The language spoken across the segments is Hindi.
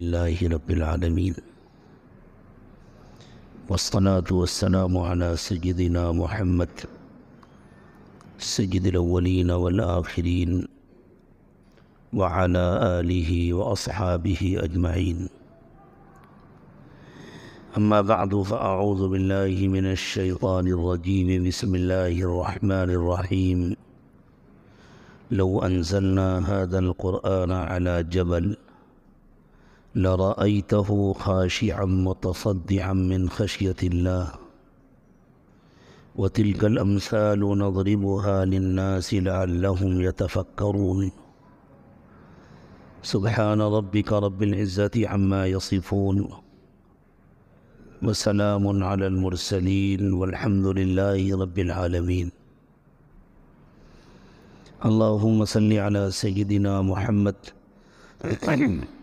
لله رب العالمين والصلاة والسلام على سيدنا محمد سيد الأولين والآخرين وعلى آله وأصحابه أجمعين أما بعد فأعوذ بالله من الشيطان الرجيم بسم الله الرحمن الرحيم لو أنزلنا هذا القرآن على جبل لرأيته خاشعا متصدعا من خشية الله وتلك الأمثال نضربها للناس لعلهم يتفكرون سبحان ربك رب العزة عما يصفون وسلام على المرسلين والحمد لله رب العالمين اللهم صل على سيدنا محمد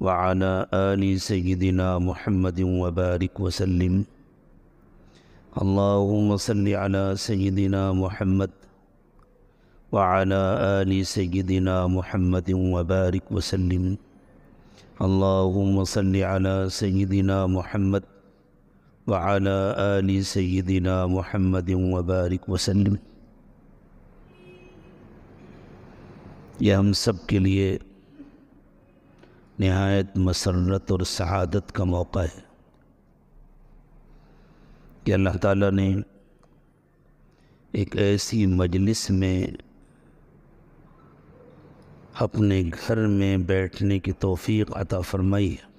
वाला आली सयदिना महमद वबारक वसलम अल्लाम सल सयदिना महमद वाला आली सयदिना महमद वबारक वसलम अल्लाम सल सयदिना महमद वाला आली सयदिना महमद वबारक वसलम यह हम सब के लिए नहायत मसरत और शहादत का मौका है कि अल्लाह ताला ने एक ऐसी मजलिस में अपने घर में बैठने की तोफ़ी अता फरमाई है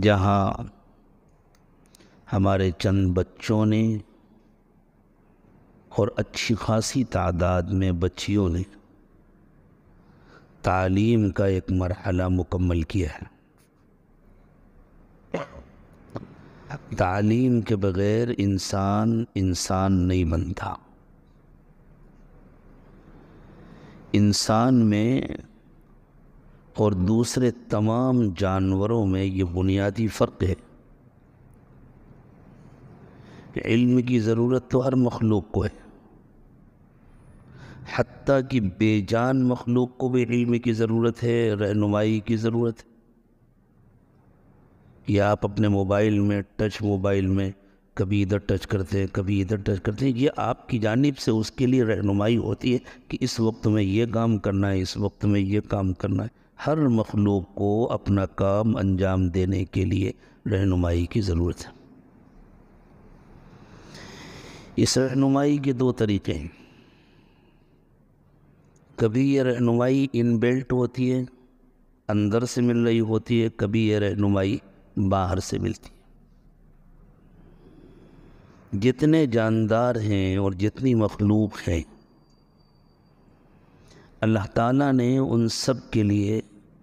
जहाँ हमारे चंद बच्चों ने और अच्छी खासी तादाद में बच्चियों ने तालीम का एक मरहला मुकम्मल किया है तालीम के बग़ैर इंसान इंसान नहीं बनता इंसान में और दूसरे तमाम जानवरों में ये बुनियादी फ़र्क है इल्म की ज़रूरत तो हर मखलूक को है हती कि बेजान मखलूक को भी इल्म की ज़रूरत है रहनुमाई की ज़रूरत है या आप अपने मोबाइल में टच मोबाइल में कभी इधर टच करते हैं कभी इधर टच करते हैं ये आपकी जानब से उसके लिए रहनुमाई होती है कि इस वक्त में ये काम करना है इस वक्त में ये काम करना है हर मखलूक को अपना काम अंजाम देने के लिए रहनुमाई की ज़रूरत है इस रहनुमाई के दो तरीके हैं कभी ये रहनुमाई इन बेल्ट होती है अंदर से मिल रही होती है कभी ये रहनुमाई बाहर से मिलती है जितने जानदार हैं और जितनी मखलूक हैं अल्लाह ताला ने उन सब के लिए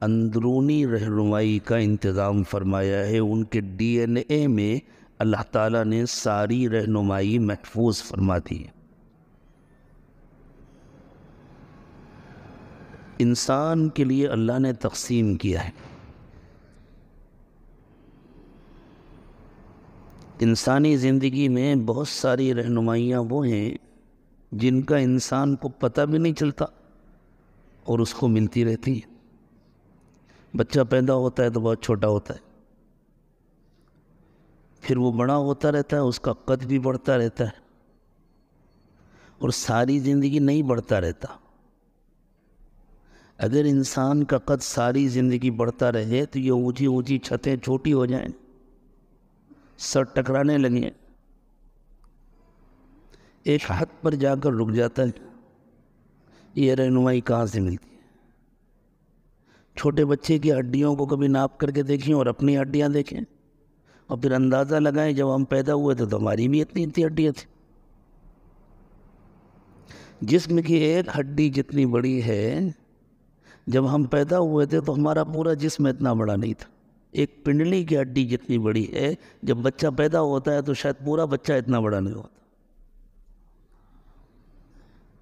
अंदरूनी रहनुमाई का इंतज़ाम फरमाया है उनके डीएनए में अल्लाह ताला ने सारी रहनुमाई महफूज फरमा दी है इंसान के लिए अल्लाह ने तकसीम किया है इंसानी ज़िंदगी में बहुत सारी रहनुमाइयाँ वो हैं जिनका इंसान को पता भी नहीं चलता और उसको मिलती रहती है बच्चा पैदा होता है तो बहुत छोटा होता है फिर वो बड़ा होता रहता है उसका कद भी बढ़ता रहता है और सारी ज़िंदगी नहीं बढ़ता रहता अगर इंसान का कद सारी ज़िंदगी बढ़ता रहे तो ये ऊंची ऊंची छतें छोटी हो जाएं सर टकराने लगें एक हद पर जाकर रुक जाता है ये रहनुमाई कहाँ से मिलती है छोटे बच्चे की हड्डियों को कभी नाप करके देखें और अपनी हड्डियाँ देखें और फिर अंदाज़ा लगाएं जब हम पैदा हुए थे तो हमारी भी इतनी इतनी हड्डियाँ थी जिसम की एक हड्डी जितनी बड़ी है जब हम पैदा हुए थे तो हमारा पूरा जिस्म इतना बड़ा नहीं था एक पिंडली की हड्डी जितनी बड़ी है जब बच्चा पैदा होता है तो शायद पूरा बच्चा इतना बड़ा नहीं होता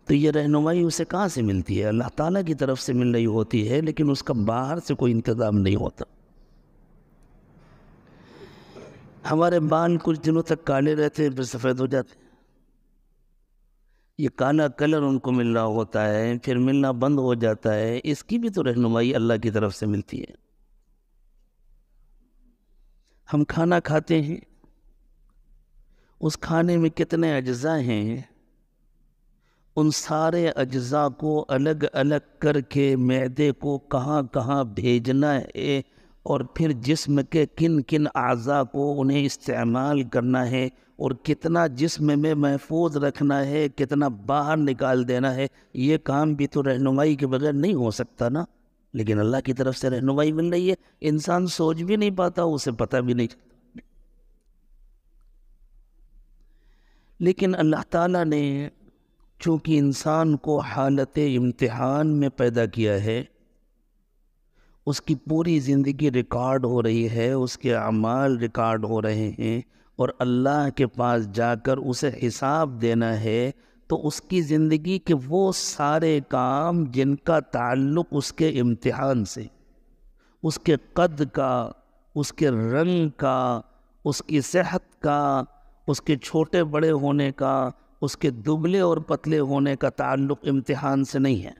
तो ये रहनुमाई उसे कहाँ से मिलती है अल्लाह ताला की तरफ से मिल रही होती है लेकिन उसका बाहर से कोई इंतज़ाम नहीं होता हमारे बाल कुछ दिनों तक काले रहते हैं फिर सफ़ेद हो जाते हैं ये काला कलर उनको मिलना होता है फिर मिलना बंद हो जाता है इसकी भी तो रहनुमाई अल्लाह की तरफ से मिलती है हम खाना खाते हैं उस खाने में कितने अज्जा हैं उन सारे अज्जा को अलग अलग करके मैदे को कहाँ कहाँ भेजना है और फिर जिस्म के किन किन अज़ा को उन्हें इस्तेमाल करना है और कितना जिस्म में महफूज रखना है कितना बाहर निकाल देना है ये काम भी तो रहनुमाई के बगैर नहीं हो सकता ना लेकिन अल्लाह की तरफ से रहनुमाई मिल रही है इंसान सोच भी नहीं पाता उसे पता भी नहीं चलता लेकिन अल्लाह ताला ने चूँकि इंसान को हालत इम्तहान में पैदा किया है उसकी पूरी ज़िंदगी रिकॉर्ड हो रही है उसके अमाल रिकॉर्ड हो रहे हैं और अल्लाह के पास जाकर उसे हिसाब देना है तो उसकी ज़िंदगी के वो सारे काम जिनका ताल्लुक़ उसके इम्तिहान से उसके कद का उसके रंग का उसकी सेहत का उसके छोटे बड़े होने का उसके दुबले और पतले होने का ताल्लुक़ इम्तिहान से नहीं है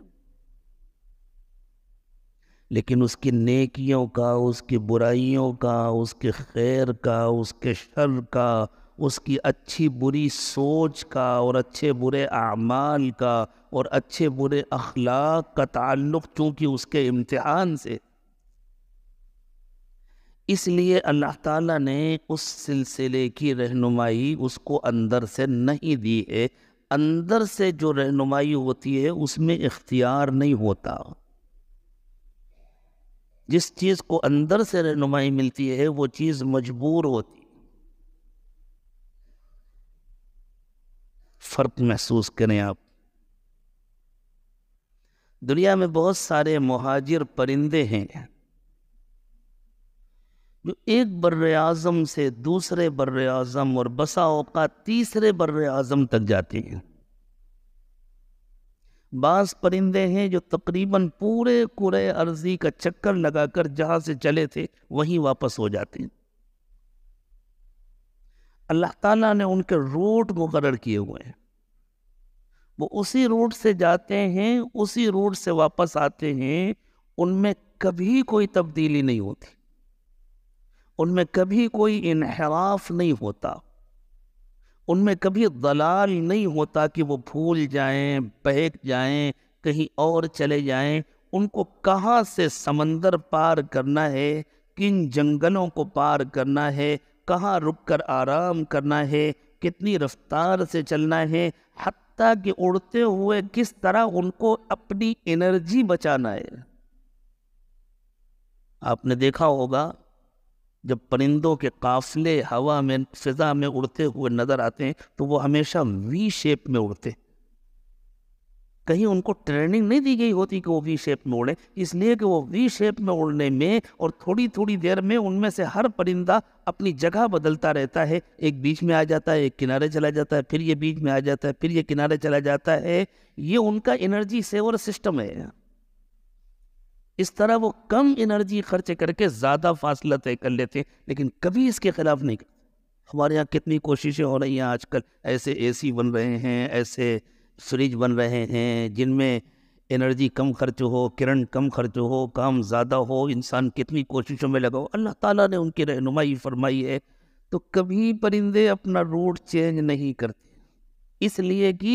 लेकिन उसकी नेकियों का उसकी बुराइयों का उसके खैर का उसके शर का उसकी अच्छी बुरी सोच का और अच्छे बुरे अमाल का और अच्छे बुरे अखलाक का ताल्लुक़ चूँकि उसके इम्तहान से इसलिए अल्लाह ताला ने उस सिलसिले की रहनुमाई उसको अंदर से नहीं दी है अंदर से जो रहनुमाई होती है उसमें इख्तियार नहीं होता जिस चीज़ को अंदर से रहनुमाई मिलती है वो चीज़ मजबूर होती फ़र्क महसूस करें आप दुनिया में बहुत सारे मुहाजिर परिंदे हैं जो एक बर आज़म से दूसरे बर आज़म और बसा अवका तीसरे बर अज़म तक जाते हैं बास परिंदे हैं जो तकरीबन पूरे कुरे अर्जी का चक्कर लगाकर जहां से चले थे वहीं वापस हो जाते हैं अल्लाह ताला ने उनके रूट मुकर किए हुए हैं वो उसी रूट से जाते हैं उसी रूट से वापस आते हैं उनमें कभी कोई तब्दीली नहीं होती उनमें कभी कोई इनहराफ नहीं होता उनमें कभी दलाल नहीं होता कि वो भूल जाएं बहक जाएं कहीं और चले जाएं उनको कहाँ से समंदर पार करना है किन जंगलों को पार करना है कहाँ रुक कर आराम करना है कितनी रफ्तार से चलना है हती कि उड़ते हुए किस तरह उनको अपनी एनर्जी बचाना है आपने देखा होगा जब परिंदों के काफिले हवा में फिजा में उड़ते हुए नज़र आते हैं तो वो हमेशा वी शेप में उड़ते कहीं उनको ट्रेनिंग नहीं दी गई होती कि वो वी शेप में उड़े इसलिए कि वो वी शेप में उड़ने में और थोड़ी थोड़ी देर में उनमें से हर परिंदा अपनी जगह बदलता रहता है एक बीच में आ जाता है एक किनारे चला जाता है फिर ये बीच में आ जाता है फिर ये किनारे चला जाता है ये उनका एनर्जी सेवर सिस्टम है इस तरह वो कम एनर्जी खर्च करके ज़्यादा फासला तय कर लेते हैं लेकिन कभी इसके खिलाफ नहीं करते हमारे यहाँ कितनी कोशिशें हो रही हैं आजकल ऐसे एसी बन रहे हैं ऐसे फ्रिज बन रहे हैं जिनमें एनर्जी कम खर्च हो किरण कम खर्च हो काम ज़्यादा हो इंसान कितनी कोशिशों में लगा हो अल्लाह ताला ने उनकी रहनुमाई फरमाई है तो कभी परिंदे अपना रूट चेंज नहीं करते इसलिए कि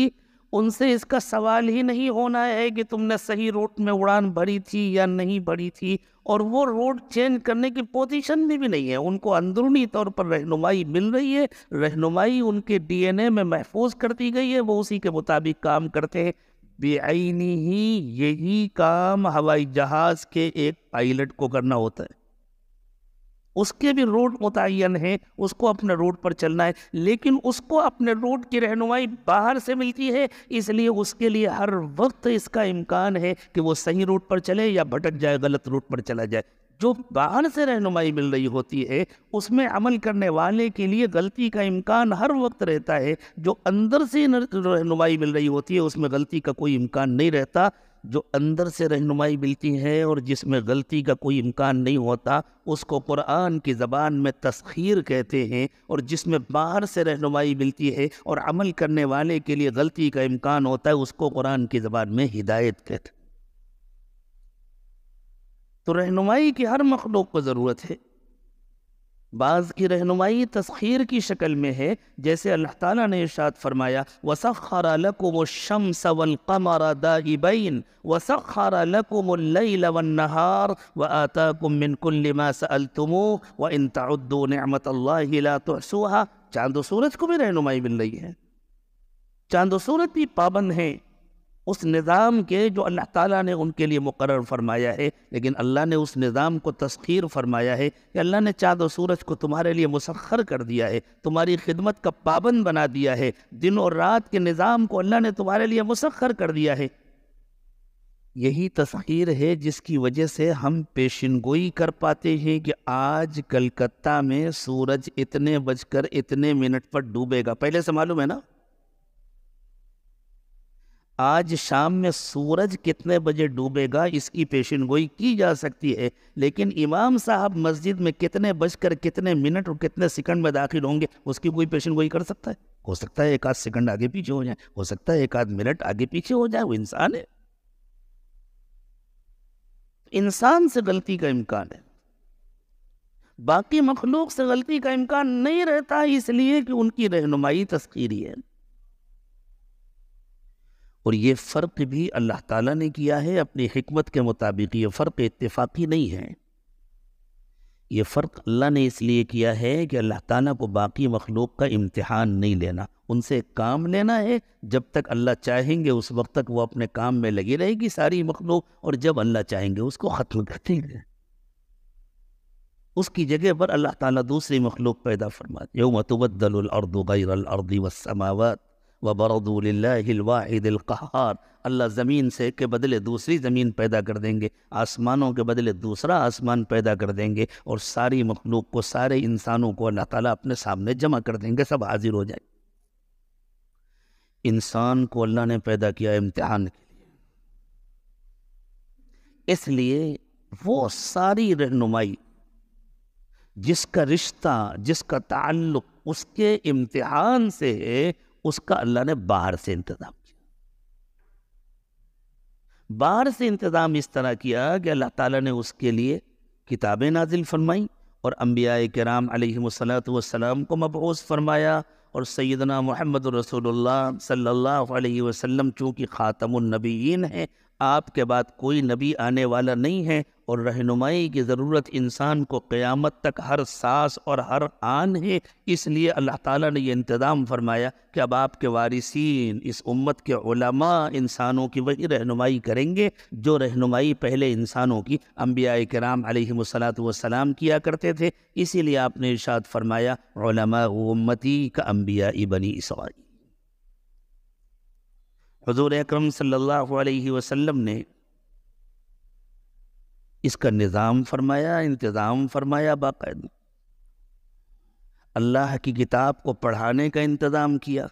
उनसे इसका सवाल ही नहीं होना है कि तुमने सही रोड में उड़ान भरी थी या नहीं भरी थी और वो रोड चेंज करने की पोजीशन में भी, भी नहीं है उनको अंदरूनी तौर पर रहनुमाई मिल रही है रहनुमाई उनके डीएनए में महफूज कर दी गई है वो उसी के मुताबिक काम करते हैं बेआईनी ही यही काम हवाई जहाज़ के एक पायलट को करना होता है उसके भी रोड मुतन है उसको अपने रोड पर चलना है लेकिन उसको अपने रोड की रहनुमाई बाहर से मिलती है इसलिए उसके लिए हर वक्त इसका इम्कान है कि वो सही रूट पर चले या भटक जाए गलत रूट पर चला जाए जो बाहर से रहनुमाई मिल रही होती है उसमें अमल करने वाले के लिए गलती का इम्कान हर वक्त रहता है जो अंदर से रहनुमाई मिल रही होती है उसमें गलती का कोई इम्कान नहीं रहता जो अंदर से रहनुमाई मिलती है और जिसमें गलती का कोई इम्कान नहीं होता उसको कुरान की ज़बान में तस्खीर कहते हैं और जिसमें बाहर से रहनुमाई मिलती है और अमल करने वाले के लिए गलती का इम्कान होता है उसको कुरान की ज़बान में हिदायत कहते तो रहनुमाई की हर मखलूक को ज़रूरत है बाज़ की रहनुमाई तस्खीर की शक्ल में है जैसे अल्लाह ताला ने इर्शाद फरमाया वसखारकुम शम्स वलकमर दाइबैन वसखारकुम लैल वन्नहार व आताकुम मिन कुल्लि मा सअलतुमू व इन तअद्दू निअमत अल्लाह ला तुहसूहा चांद सूरज को भी रहनुमाई मिल रही है चांद सूरज भी पाबंद हैं उस निज़ाम के जो अल्लाह ताला ने उनके लिए मुकर फरमाया है लेकिन अल्लाह ने उस निज़ाम को तस्खीर फरमाया है कि अल्लाह ने चाँद और सूरज को तुम्हारे लिए मुसखर कर दिया है तुम्हारी खिदमत का पाबंद बना दिया है दिन और रात के निज़ाम को अल्लाह ने तुम्हारे लिए मुसखर कर दिया है यही तस्खीर है जिसकी वजह से हम पेशन गोई कर पाते हैं कि आज कलकत्ता में सूरज इतने बजकर इतने मिनट पर डूबेगा पहले से मालूम है ना आज शाम में सूरज कितने बजे डूबेगा इसकी पेशन गोई की जा सकती है लेकिन इमाम साहब मस्जिद में कितने बजकर कितने मिनट और कितने सेकंड में दाखिल होंगे उसकी कोई पेशन गोई कर सकता है हो सकता है एक आध सेकंड आगे पीछे हो जाए हो सकता है एक आध मिनट आगे पीछे हो जाए वो इंसान है इंसान से गलती का इम्कान है बाकी मखलूक से गलती का इम्कान नहीं रहता इसलिए कि उनकी रहनुमाई तस्करी है और ये फ़र्क भी अल्लाह ताला ने किया है अपनी हमत के मुताबिक ये फ़र्क इत्तेफाकी नहीं है ये फ़र्क अल्लाह ने इसलिए किया है कि अल्लाह ताला को बाकी मखलूक का इम्तहान नहीं लेना उनसे काम लेना है जब तक अल्लाह चाहेंगे उस वक्त तक वो अपने काम में लगी रहेगी सारी मखलूक और जब अल्लाह चाहेंगे उसको ख़त्म कर देंगे उसकी जगह पर अल्लाह ताला दूसरी मखलूक पैदा फरमाते यौम तबद्दल अर्द गैर अर्दी वसमावत व बरदुल्लाहिलवाहिदिलक़ार अल्लाह ज़मीन से के बदले दूसरी ज़मीन पैदा कर देंगे आसमानों के बदले दूसरा आसमान पैदा कर देंगे और सारी मखलूक को सारे इंसानों को अल्लाह ताला अपने सामने जमा कर देंगे सब हाजिर हो जाए इंसान को अल्लाह ने पैदा किया इम्तहान के लिए इसलिए वो सारी रहनुमाई जिसका रिश्ता जिसका ताल्लुक उसके इम्तिहान से है उसका अल्लाह ने बाहर से इंतजाम किया बाहर से इंतजाम इस तरह किया कि अल्लाह ताला ने उसके लिए किताबें नाजिल फरमाई और अम्बिया कराम वसलाम को मबूस फरमाया और सैदना मोहम्मद रसोल्ला सल्ला वसम चूँकि ख़ातमनबीन हैं आपके बाद कोई नबी आने वाला नहीं है और रहनुमाई की ज़रूरत इंसान को क़यामत तक हर सांस और हर आन है इसलिए अल्लाह ताला ने यह इंतज़ाम फरमाया कि अब आपके वारिसीन इस उम्मत के उलमा इंसानों की वही रहनुमाई करेंगे जो रहनुमाई पहले इंसानों की अम्बिया कराम वसलाम किया करते थे इसीलिए आपने इर्शाद फरमाया उम्मती का अम्बिया बनी इसवाई हजूर अक्रम सल्लल्लाहु वसल्लम ने इसका निज़ाम फरमाया इंतज़ाम फरमाया बाकायदा अल्लाह की किताब को पढ़ाने का इंतज़ाम किया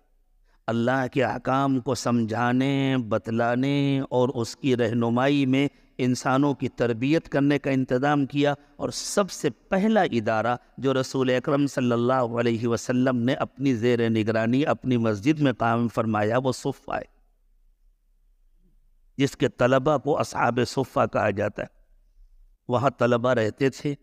अल्लाह के अकाम को समझाने बतलाने और उसकी रहनुमाई में इंसानों की तरबियत करने का इंतज़ाम किया और सबसे पहला इदारा जो रसूल अक्रम सल्ला वसम ने अपनी जेर निगरानी अपनी मस्जिद में काम फरमाया वो सुफ़ा आए जिसके तलबा को असहाब सफ़ा कहा जाता है वहाँ तलबा रहते थे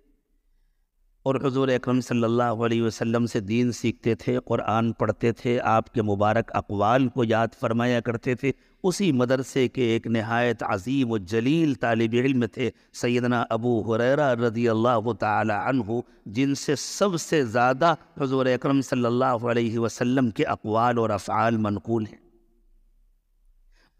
और हजूर अक्रम सल्ला अलैहि से दीन सीखते थे आन पढ़ते थे आपके मुबारक अकवाल को याद फरमाया करते थे उसी मदरसे के एक नहायत अजीम व जलील तालब इल्म थे सैदना अबू हुररा रदी अल्लाह तहु जिनसे सबसे ज़्यादा हजूर अक्रम सल्ला वसम के अकवाल और अफ़ाल मनकूल हैं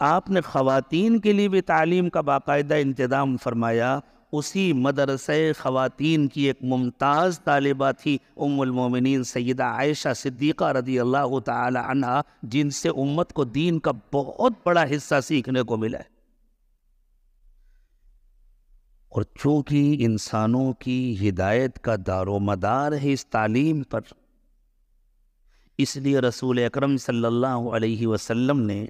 आपने ख़वान के लिए भी तालीम का बाकायदा इंतज़ाम फरमाया उसी मदरसे ख़वान की एक मुमताज़ तालिबा थी उमुलमोमिन सैदा आयशा सिद्दीक़ा रदी अल्लाह तहा जिनसे उम्मत को दीन का बहुत बड़ा हिस्सा सीखने को मिला है और चूँकि इंसानों की हिदायत का दारोमदार है इस तालीम पर इसलिए रसूल अकरम सल्लल्लाहु अलैहि वसल्लम ने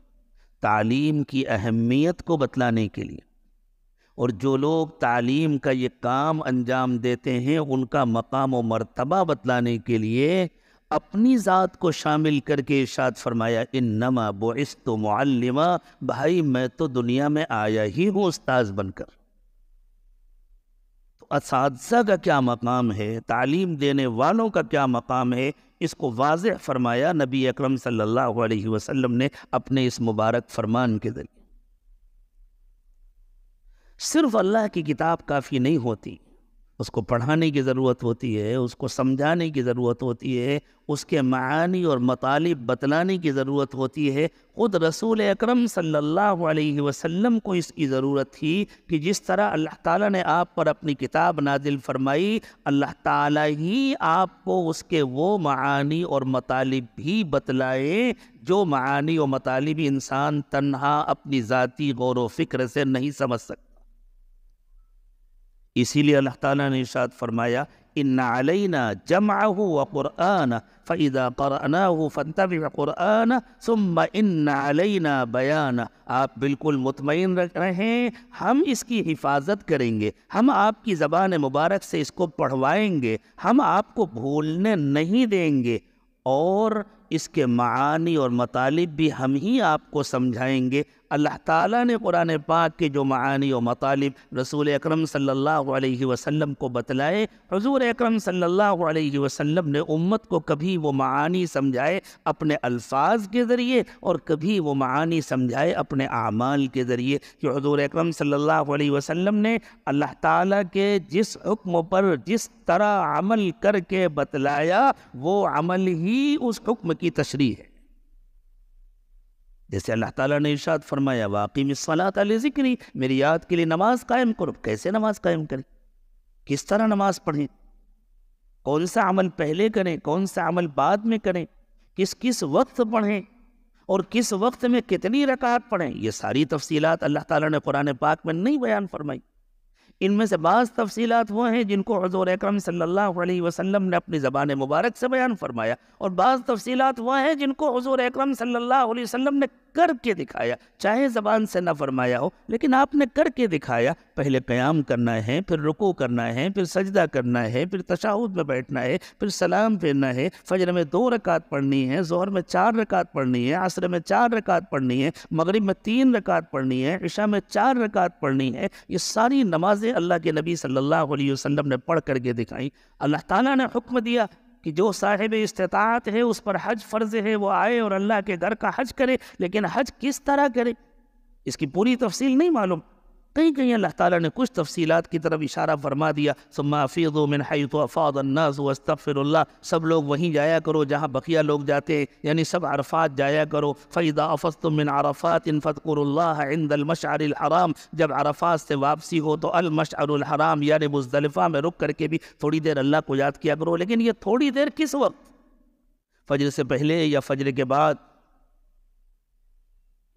तालीम की अहमियत को बतलाने के लिए और जो लोग तालीम का ये काम अंजाम देते हैं उनका मकाम व मरतबा बतलाने के लिए अपनी ज़ात को शामिल करके इर्शाद फरमाया इन नमा बोस तो मालमा भाई मैं तो दुनिया में आया ही हूँ उस्ताज बनकर तो इस का क्या मकाम है तालीम देने वालों का क्या मकाम है इसको वाज फरमाया नबी अकरम सल्लल्लाहु अलैहि वसल्लम ने अपने इस मुबारक फरमान के जरिए सिर्फ अल्लाह की किताब काफ़ी नहीं होती उसको पढ़ाने की ज़रूरत होती है उसको समझाने की ज़रूरत होती है उसके मानी और मतालब बतलाने की ज़रूरत होती है ख़ुद रसूल अकरम सल्लल्लाहु अलैहि वसल्लम को इसकी ज़रूरत थी कि जिस तरह अल्लाह ताला ने आप पर अपनी किताब नादिल फरमाई अल्लाह ताला ही आपको उसके वो मानी और मतालब भी बतलाए जो मानी और मतालब इंसान तनहा अपनी ज़ाती गौर व फिक्र से नहीं समझ सकता इसीलिए अल्लाह ताला ने इशाद फरमाया इन्ना अलैना जमा व क़ुरान फ़ैदा क़राना फ़तब क़ुरान सुम इन अलैना बयान आप बिल्कुल मुतमिन रहें हम इसकी हिफाजत करेंगे हम आपकी ज़बान मुबारक से इसको पढ़वाएंगे हम आपको भूलने नहीं देंगे और इसके मानी और मतालब भी हम ही आपको समझाएंगे अल्लाह ताला ने कुरान पाक के जो मानी और मतालब रसूल अकरम सल्लल्लाहु अलैहि वसल्लम को बतलाए हजूर अकरम सल्लल्लाहु अलैहि वसल्लम ने उम्मत को कभी वो मानी समझाए अपने अल्फाज के ज़रिए और कभी वो मानी समझाए अपने अमाल के ज़रिए कि हजूर अकरम सल्ला अलैहि ने अल्लाह ताली के जिस हुक्म पर जिस तरह अमल करके बतलाया वो अमल ही उस हुक्म की तशरी है जैसे अल्लाह ताला ने इरशाद फरमाया वाकई मिसलात जिक्री मेरी याद के लिए नमाज कायम करो कैसे नमाज कायम करें किस तरह नमाज पढ़ें कौन सा अमल पहले करें कौन सा अमल बाद में करें किस किस वक्त पढ़ें और किस वक्त में कितनी रकात पढ़ें ये सारी तफसीलात अल्लाह ताला ने कुरान पाक में नहीं बयान फरमाई इनमें से बाज़ तफसीत वो हैं जिनको हजूर अक्रम वसल्लम ने अपनी ज़बान मुबारक से बयान फरमाया और बाज़ तफसीत वह हैं जिनको हजूर अक्रम वसल्लम ने करके दिखाया चाहे ज़बान से ना फरमाया हो लेकिन आपने करके दिखाया पहले क्याम करना है फिर रुको करना है फिर सजदा करना है फिर तशाउद में बैठना है फिर सलाम फेरना है फजर में दो रकात पढ़नी है जोहर में चार रकात पढ़नी है आसर में चार रकात पढ़नी है मगरब में तीन रकात पढ़नी है ईशा में चार रकात पढ़नी है ये सारी नमाज़ें अल्लाह के नबी सल्ला वसलम ने पढ़ करके दिखाई अल्लाह तला ने हुक्म दिया कि जो साहिब इस्तात है उस पर हज फ़र्ज है वो आए और अल्लाह के घर का हज करे लेकिन हज किस तरह करे इसकी पूरी तफसील नहीं मालूम कहीं कहीं अल्लाह ताला ने कुछ तफसीलात की तरफ इशारा फरमा दिया सुमाफ़ीज़ मिन हईत फ़ादन्नास वस्तफ़िरल्ला सब लोग वहीं जाया करो जहाँ बकिया लोग जाते हैं यानी सब अरफात जाया करो फ़ैदा अफ़स्तुम मिन अरफ़ात इन फ़तकुरल्लाशारहराम जब अरफात से वापसी हो तो हराम यानि मुजदलफ़ा में रुक करके भी थोड़ी देर अल्लाह को याद किया करो लेकिन ये थोड़ी देर किस वक्त फजर से पहले या फजर के बाद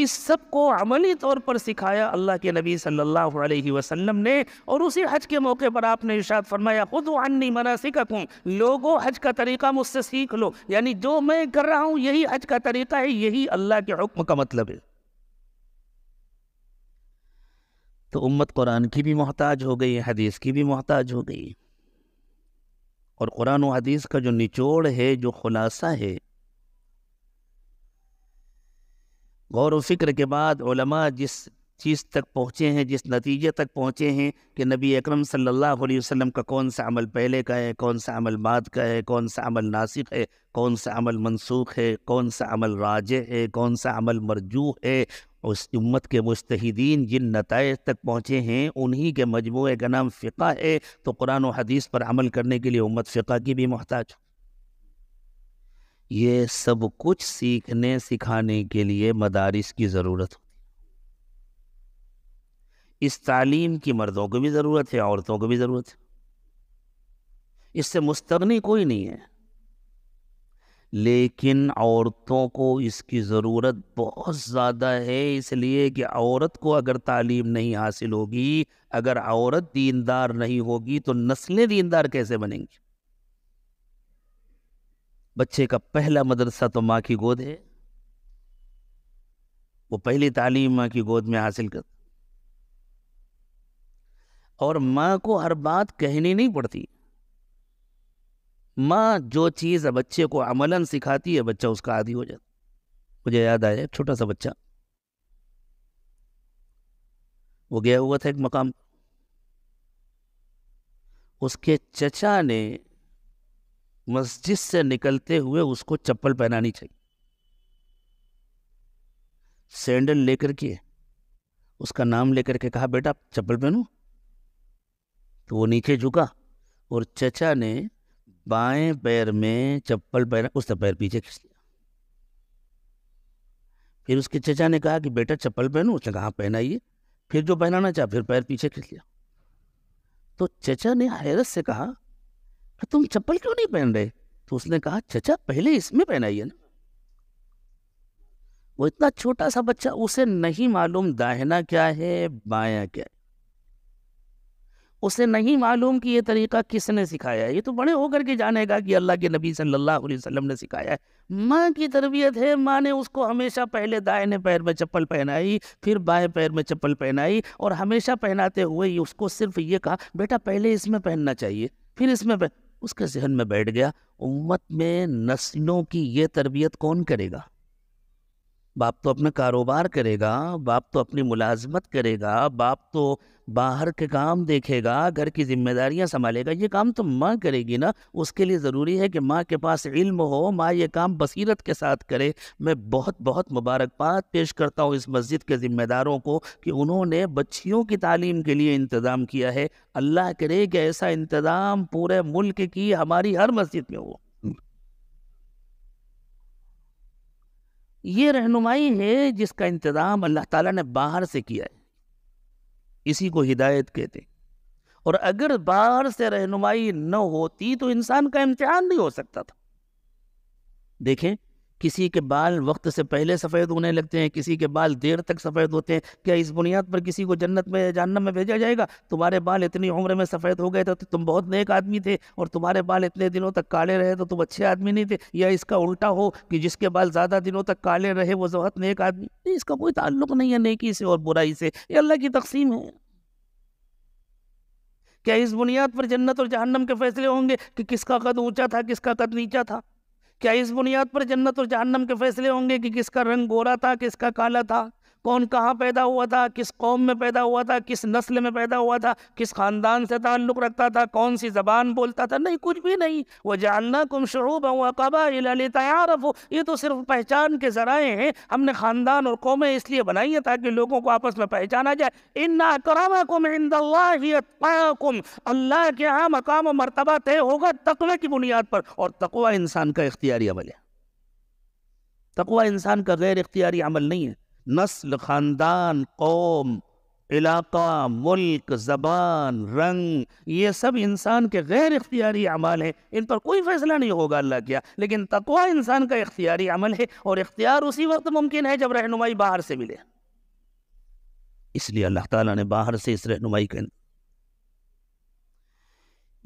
इस सब को अमली तौर पर सिखाया अल्लाह के नबी सल्लल्लाहु अलैहि वसल्लम ने और उसी हज के मौके पर आपने इशाद फरमाया खुद अन्नी मना मनासिककुम लोगों हज का तरीका मुझसे सीख लो यानी जो मैं कर रहा हूँ यही हज का तरीका है यही अल्लाह के हुक्म का मतलब है तो उम्मत कुरान की भी मोहताज हो गई हदीस की भी मोहताज हो गई और कुरान हदीस का जो निचोड़ है जो खुलासा है गौर वफ़िक्र के बाद जिस चीज़ तक पहुँचे हैं जिस नतीजे तक पहुँचे हैं कि नबी अकरम सल्लल्लाहु अलैहि वसल्लम का कौन सा अमल पहले का है कौन सा अमल बाद का है कौन सा अमल नासिक है कौन सा अमल मनसूख है कौन सा अमल राज है कौन सा अमल मरजू है उस उम्मत के मुस्तदीन जिन नतज तक पहुँचे हैं उन्हीं के मजमू का नाम फ़िका है तो कुरान हदीस पर अमल करने के लिए उम्मत फ़िका की भी मोहताज हो ये सब कुछ सीखने सिखाने के लिए मदारिस की ज़रूरत होती इस तालीम की मर्दों को भी ज़रूरत है औरतों को भी ज़रूरत है इससे मुस्तनी कोई नहीं है लेकिन औरतों को इसकी ज़रूरत बहुत ज़्यादा है इसलिए कि औरत को अगर तालीम नहीं हासिल होगी अगर औरत दीनदार नहीं होगी तो नस्लें दीनदार कैसे बनेंगी बच्चे का पहला मदरसा तो माँ की गोद है वो पहली तालीम माँ की गोद में हासिल कर और माँ को हर बात कहनी नहीं पड़ती माँ जो चीज़ बच्चे को अमलन सिखाती है बच्चा उसका आदि हो जाता मुझे याद आया छोटा सा बच्चा वो गया हुआ था एक मकाम उसके चचा ने मस्जिद से निकलते हुए उसको चप्पल पहनानी चाहिए सैंडल लेकर के उसका नाम लेकर के कहा बेटा चप्पल पहनो तो वो नीचे झुका और चचा ने बाएं पैर में चप्पल पहना उसका पैर पीछे खींच लिया फिर उसके चचा ने कहा कि बेटा चप्पल पहनो उसने कहा हाँ, पहनाइए फिर जो पहनाना चाह फिर पैर पीछे खींच लिया तो चचा ने हैरत से कहा तुम चप्पल क्यों नहीं पहन रहे तो उसने कहा चचा पहले इसमें पहनाइए ना वो इतना छोटा सा बच्चा उसे नहीं मालूम दाहिना क्या है बाया क्या है उसे नहीं मालूम कि ये तरीका किसने सिखाया है ये तो बड़े होकर के जानेगा कि अल्लाह के नबी सल्लल्लाहु अलैहि वसल्लम ने सिखाया है माँ की तरबियत है माँ ने उसको हमेशा पहले दाएं पैर में चप्पल पहनाई फिर बाएं पैर में चप्पल पहनाई और हमेशा पहनाते हुए उसको सिर्फ ये कहा बेटा पहले इसमें पहनना चाहिए फिर इसमें पहन उसके जहन में बैठ गया उम्मत में नस्लों की ये तरबियत कौन करेगा बाप तो अपना कारोबार करेगा बाप तो अपनी मुलाजमत करेगा बाप तो बाहर के काम देखेगा घर की जिम्मेदारियां संभालेगा ये काम तो माँ करेगी ना उसके लिए ज़रूरी है कि माँ के पास इल्म हो माँ ये काम बसीरत के साथ करे मैं बहुत बहुत मुबारकबाद पेश करता हूँ इस मस्जिद के ज़िम्मेदारों को कि उन्होंने बच्चियों की तालीम के लिए इंतज़ाम किया है अल्लाह करे कि ऐसा इंतज़ाम पूरे मुल्क की हमारी हर मस्जिद में हो हम्म। ये रहनुमाई है जिसका इंतज़ाम अल्लाह ताला ने बाहर से किया है इसी को हिदायत कहते हैं और अगर बाहर से रहनुमाई न होती तो इंसान का इम्तिहान नहीं हो सकता था देखें किसी के बाल वक्त से पहले सफ़ेद होने लगते हैं किसी के बाल देर तक सफ़ेद होते हैं क्या इस बुनियाद पर किसी को जन्नत में जानना में भेजा जाएगा तुम्हारे बाल इतनी उम्र में सफ़ेद हो गए थे तो, तो तुम बहुत नेक आदमी थे और तुम्हारे बाल इतने दिनों तक काले रहे तो तुम अच्छे आदमी नहीं थे या इसका उल्टा हो कि जिसके बाल ज़्यादा दिनों तक काले रहे वो बहुत नेक आदमी इसका कोई ताल्लुक नहीं है नेकी से और बुराई से ये अल्लाह की तकसीम है क्या इस बुनियाद पर जन्नत और जहन्नम के फैसले होंगे कि किसका कद ऊंचा था किसका कद नीचा था क्या इस बुनियाद पर जन्नत और जहन्नम के फैसले होंगे कि किसका रंग गोरा था किसका काला था कौन कहाँ पैदा हुआ था किस कौम में पैदा हुआ था किस नस्ल में पैदा हुआ था किस ख़ानदान से ताल्लुक़ रखता था कौन सी ज़बान बोलता था नहीं कुछ भी नहीं वह जानना कुम शरूब हुआ कबाइल तैयार हो ये तो सिर्फ पहचान के ज़राए हैं हमने ख़ानदान और कौमें इसलिए बनाई हैं ताकि लोगों को आपस में पहचाना जाए इन कुम इंदम अल्लाह के यहाँ मकाम और मरतबा तय होगा तकवे की बुनियाद पर और तकवा इंसान का इख्तियारी अमल है तकवा इंसान का गैर इख्तियारी अमल नहीं है नस्ल ख़ानदान कौम इलाका मुल्क ज़बान रंग ये सब इंसान के गैर इख्तियारी अमल हैं इन पर कोई फैसला नहीं होगा अल्लाह किया लेकिन तकवा इंसान का इख्तियारी अमल है और इख्तियार उसी वक्त मुमकिन है जब रहनुमाई बाहर से मिले इसलिए अल्लाह ताला ने बाहर से इस रहनुमाई का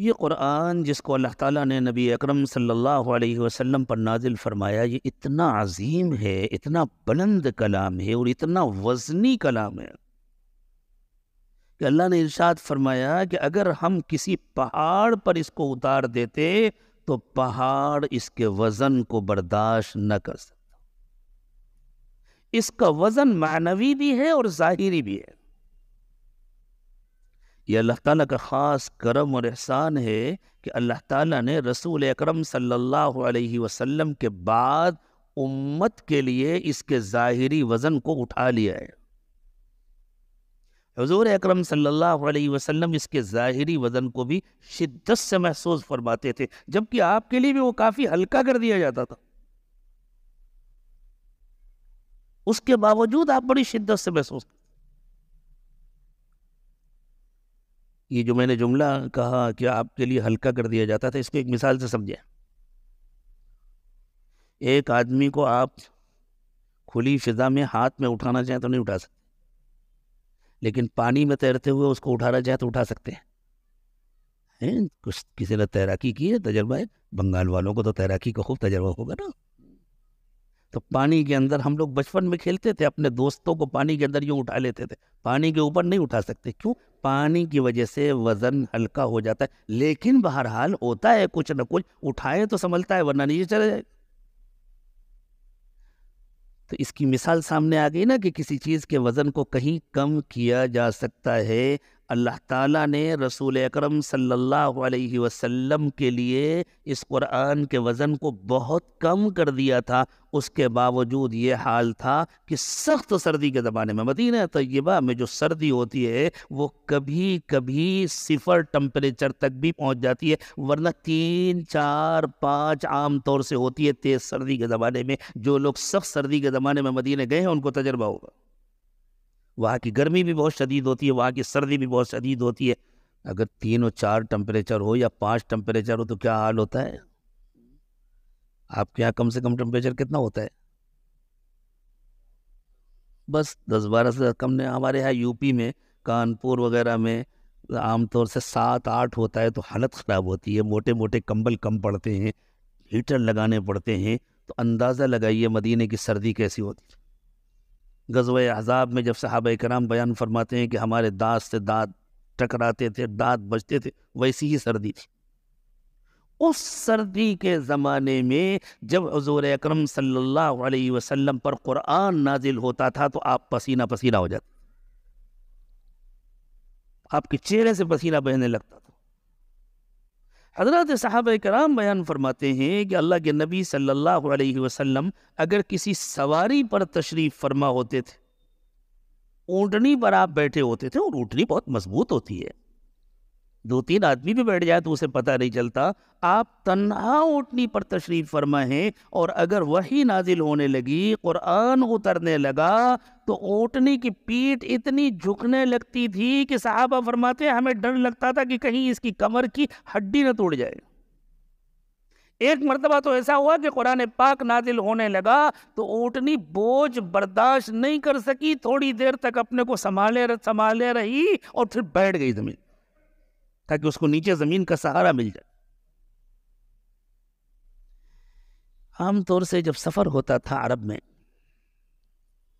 ये कुरान जिसको अल्लाह ताला ने नबी अकरम सल्लल्लाहु अलैहि वसल्लम पर नाजिल फरमाया ये इतना अजीम है इतना बुलंद कलाम है और इतना वज़नी कलाम है कि अल्लाह ने इरशाद फरमाया कि अगर हम किसी पहाड़ पर इसको उतार देते तो पहाड़ इसके वज़न को बर्दाश्त न कर सकता इसका वज़न मानवी भी है और ज़ाहिरी भी है ये अल्लाह ताला का ख़ास करम और एहसान है कि अल्लाह ताला ने रसूल अकरम सल्लल्लाहु अलैहि वसल्लम के बाद उम्मत के लिए इसके ज़ाहिरी वज़न को उठा लिया है हजूर अक्रम सल्लल्लाहु अलैहि वसल्लम इसके ज़ाहरी वज़न को भी शिद्दत से महसूस फरमाते थे जबकि आपके लिए भी वो काफ़ी हल्का कर दिया जाता था उसके बावजूद आप बड़ी शिद्दत से महसूस करते ये जो मैंने जुमला कहा कि आपके लिए हल्का कर दिया जाता था इसको एक मिसाल से समझें एक आदमी को आप खुली फिजा में हाथ में उठाना चाहें तो नहीं उठा सकते लेकिन पानी में तैरते हुए उसको उठाना चाहे तो उठा सकते हैं हैं कुछ किसी ने तैराकी की है तजर्बा है बंगाल वालों को तो तैराकी का खूब तजर्बा होगा ना तो पानी के अंदर हम लोग बचपन में खेलते थे अपने दोस्तों को पानी के अंदर यूँ उठा लेते थे पानी के ऊपर नहीं उठा सकते क्यों पानी की वजह से वजन हल्का हो जाता है लेकिन बहरहाल होता है कुछ ना कुछ उठाए तो संभलता है वरना नीचे चले जाएगा तो इसकी मिसाल सामने आ गई ना कि किसी चीज़ के वज़न को कहीं कम किया जा सकता है अल्लाह ताला ने रसूल अकरम सल्लल्लाहु अलैहि वसल्लम के लिए इस कुरान के वज़न को बहुत कम कर दिया था उसके बावजूद ये हाल था कि सख्त सर्दी के ज़माने में मदीना तय्यबा में जो सर्दी होती है वो कभी कभी सिफर टम्परेचर तक भी पहुंच जाती है वरना तीन चार पाँच आम तौर से होती है तेज़ सर्दी के ज़माने में जो लोग सख्त सर्दी के ज़माने में मदीने गए हैं उनको तजर्बा होगा वहाँ की गर्मी भी बहुत शदीद होती है वहाँ की सर्दी भी बहुत शदीद होती है अगर तीन और चार टम्परेचर हो या पाँच टम्परेचर हो तो क्या हाल होता है आपके यहाँ कम से कम टम्परेचर कितना होता है बस दस बारह से कम ने हमारे यहाँ यूपी में कानपुर वगैरह में आमतौर से सात आठ होता है तो हालत ख़राब होती है मोटे मोटे कंबल कम पड़ते हैं हीटर लगाने पड़ते हैं तो अंदाज़ा लगाइए मदीने की सर्दी कैसी होती है गजब अहजाब में जब साहब कराम बयान फरमाते हैं कि हमारे दांत से दांत टकराते थे दांत बजते थे वैसी ही सर्दी थी उस सर्दी के ज़माने में जब हजूर अक्रम सल्लल्लाहु अलैहि वसल्लम पर कुरान नाजिल होता था तो आप पसीना पसीना हो जाते आपके चेहरे से पसीना बहने लगता था हजरत साहब कराम बयान फरमाते हैं कि अल्लाह के नबी सल्लल्लाहु अलैहि वसल्लम अगर किसी सवारी पर तशरीफ़ फरमा होते थे ऊँटनी पर आप बैठे होते थे और ऊँटनी बहुत मजबूत होती है दो तीन आदमी भी बैठ जाए तो उसे पता नहीं चलता आप तन्हा उठनी पर तशरीफ़ फरमा है और अगर वही नाजिल होने लगी कुरान उतरने लगा तो ओटनी की पीठ इतनी झुकने लगती थी कि साहबा फरमाते हमें डर लगता था कि कहीं इसकी कमर की हड्डी न टूट जाए एक मरतबा तो ऐसा हुआ कि कुरान पाक नाजिल होने लगा तो ओटनी बोझ बर्दाश्त नहीं कर सकी थोड़ी देर तक अपने को संभाले संभाले रही और फिर बैठ गई जमीन ताकि उसको नीचे ज़मीन का सहारा मिल जाए आमतौर से जब सफ़र होता था अरब में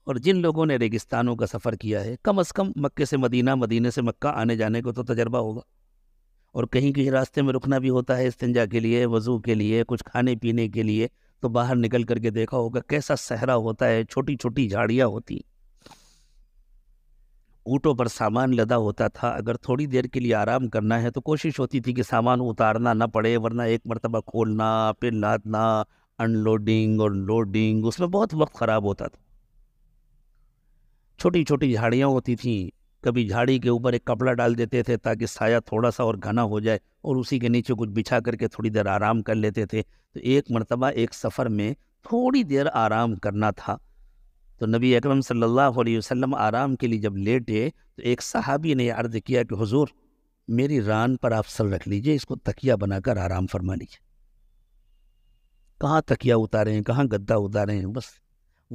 और जिन लोगों ने रेगिस्तानों का सफ़र किया है कम अज़ कम मक्के से मदीना मदीने से मक्का आने जाने को तो तजर्बा होगा और कहीं कहीं रास्ते में रुकना भी होता है इस्तंजा के लिए वज़ू के लिए कुछ खाने पीने के लिए तो बाहर निकल करके देखा होगा कैसा सहरा होता है छोटी छोटी झाड़ियाँ होती ऊँटों पर सामान लदा होता था अगर थोड़ी देर के लिए आराम करना है तो कोशिश होती थी कि सामान उतारना ना पड़े वरना एक मरतबा खोलना फिर लादना अनलोडिंग और लोडिंग उसमें बहुत वक्त ख़राब होता था छोटी छोटी झाड़ियाँ होती थी कभी झाड़ी के ऊपर एक कपड़ा डाल देते थे ताकि साया थोड़ा सा और घना हो जाए और उसी के नीचे कुछ बिछा करके थोड़ी देर आराम कर लेते थे तो एक मरतबा एक सफ़र में थोड़ी देर आराम करना था तो नबी अकरम सल्लल्लाहु अलैहि वसल्लम आराम के लिए जब लेटे तो एक सहाबी ने अर्ज़ किया कि हुजूर मेरी रान पर आप सर रख लीजिए इसको तकिया बनाकर आराम फरमा लीजिए कहाँ तकिया उतारे हैं कहाँ गद्दा उतारे हैं बस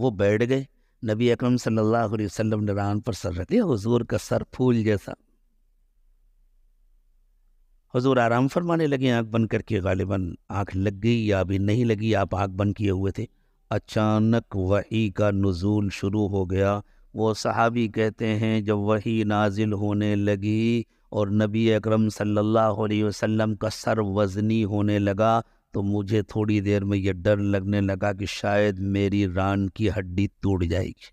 वो बैठ गए नबी अकरम सल्लल्लाहु अलैहि वसल्लम ने रान पर सर रख लिया हुजूर का सर फूल जैसा हजूर आराम फरमाने लगे आँख बंद करके गालिबा आँख लग गई या अभी नहीं लगी आप आँख बंद किए हुए थे अचानक वही का नज़ूल शुरू हो गया वो सहाबी कहते हैं जब वही नाजिल होने लगी और नबी अकरम सल्लल्लाहु अलैहि वसल्लम का सर वज़नी होने लगा तो मुझे थोड़ी देर में यह डर लगने लगा कि शायद मेरी रान की हड्डी टूट जाएगी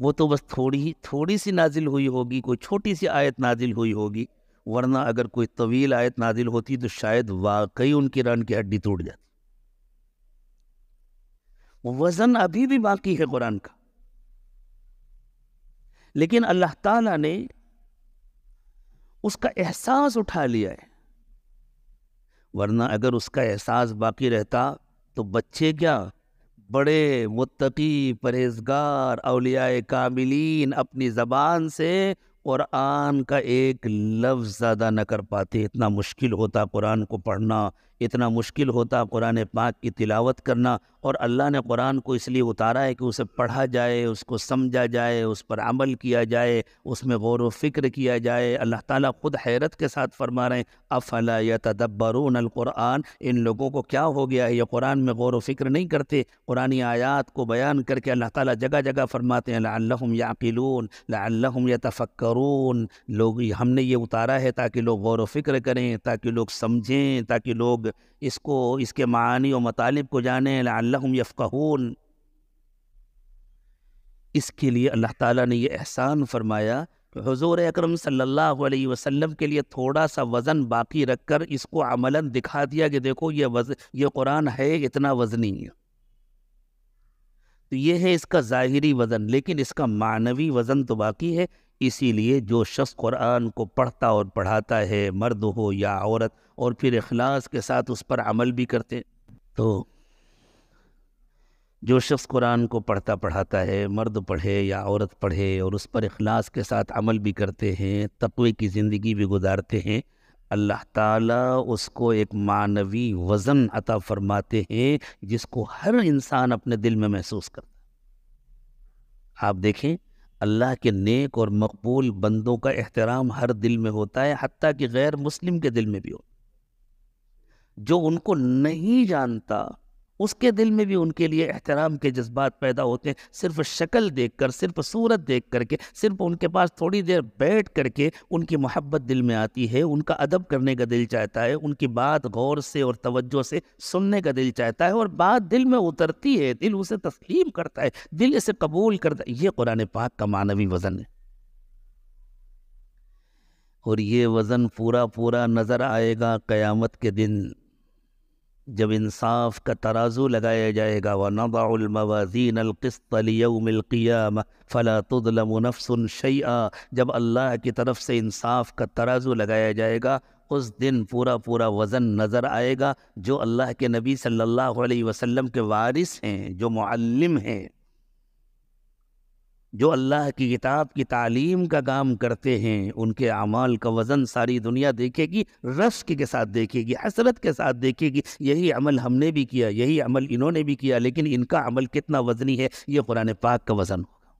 वो तो बस थोड़ी थोड़ी सी नाजिल हुई होगी कोई छोटी सी आयत नाजिल हुई होगी वरना अगर कोई तवील आयत नादिल होती तो शायद वाकई उनकी रन की हड्डी टूट जाती वजन अभी भी बाकी है कुरान का लेकिन अल्लाह ताला ने उसका एहसास उठा लिया है वरना अगर उसका एहसास बाकी रहता तो बच्चे क्या बड़े मुत्तकी परहेजगार अलिया कामिलीन अपनी ज़बान से क़ुरान का एक लफ्ज़ ज़्यादा न कर पाते इतना मुश्किल होता क़ुरान को पढ़ना इतना मुश्किल होता कुरान पाक की तिलावत करना और अल्लाह ने कुरान को इसलिए उतारा है कि उसे पढ़ा जाए उसको समझा जाए उस पर अमल किया जाए उसमें गौर व फ़िक्र किया जाए अल्लाह ताला ख़ुद हैरत के साथ फरमा रहे हैं अफला या तदब्बरून कुरान इन लोगों को क्या हो गया है ये कुरान में गौर व फ़िक्र नहीं करते कुरानी आयात को बयान करके अल्लाह ताला जगह जगह फरमाते हैं लाम याकिलून लाम या तफक्रून लोग हमने ये उतारा है ताकि लोग गौर व फ़िक्र करें ताकि लोग समझें ताकि लोग शब्द इसको इसके मानी और मतालब को जाने लाम यफ़ून इसके लिए अल्लाह ताला ने ये एहसान फरमाया कि हजूर अकरम सल्लल्लाहु अलैहि वसल्लम के लिए थोड़ा सा वज़न बाकी रखकर इसको अमलन दिखा दिया कि देखो ये वज ये कुरान है इतना वज़नी है तो ये है इसका ज़ाहरी वज़न लेकिन इसका मानवी वज़न तो बाकी है इसीलिए जो शख्स कुरान को पढ़ता और पढ़ाता है मर्द हो या औरत और फिर अखलास के साथ उस पर अमल भी करते तो जो शख्स कुरान को पढ़ता पढ़ाता है मर्द पढ़े या औरत पढ़े और उस पर अखलास के साथ अमल भी करते हैं तकवे की ज़िंदगी भी गुजारते हैं अल्लाह ताला उसको एक मानवी वज़न अता फरमाते हैं जिसको हर इंसान अपने दिल में महसूस करता आप देखें अल्लाह के नेक और मकबूल बंदों का एहतराम हर दिल में होता है हती कि गैर मुस्लिम के दिल में भी हो जो उनको नहीं जानता उसके दिल में भी उनके लिए एहतराम के जज्बात पैदा होते हैं सिर्फ शक्ल देख कर सिर्फ सूरत देख करके सिर्फ उनके पास थोड़ी देर बैठ करके उनकी मोहब्बत दिल में आती है उनका अदब करने का दिल चाहता है उनकी बात गौर से और तवज्जो से सुनने का दिल चाहता है और बात दिल में उतरती है दिल उसे तस्लीम करता है दिल इसे कबूल करता है ये कुरान पाक का मानवी वज़न है और ये वज़न पूरा पूरा नज़र आएगा क़यामत के दिन जब इंसाफ का तराजू लगाया जाएगा व नबाउलमवाजीन अलकस्तलियमिलकियाम फ़ला तुदलमनफसन शैया जब अल्लाह की तरफ से इंसाफ का तराजू लगाया जाएगा उस दिन पूरा पूरा वज़न नज़र आएगा जो अल्लाह के नबी सल्लल्लाहु अलैहि वसल्लम के वारिस हैं जो मुअल्लिम हैं जो अल्लाह की किताब की तालीम का काम करते हैं उनके अमाल का वज़न सारी दुनिया देखेगी रश्क के साथ देखेगी हसरत के साथ देखेगी यही अमल हमने भी किया यही अमल इन्होंने भी किया लेकिन इनका अमल कितना वज़नी है ये कुरान पाक का वज़न होगा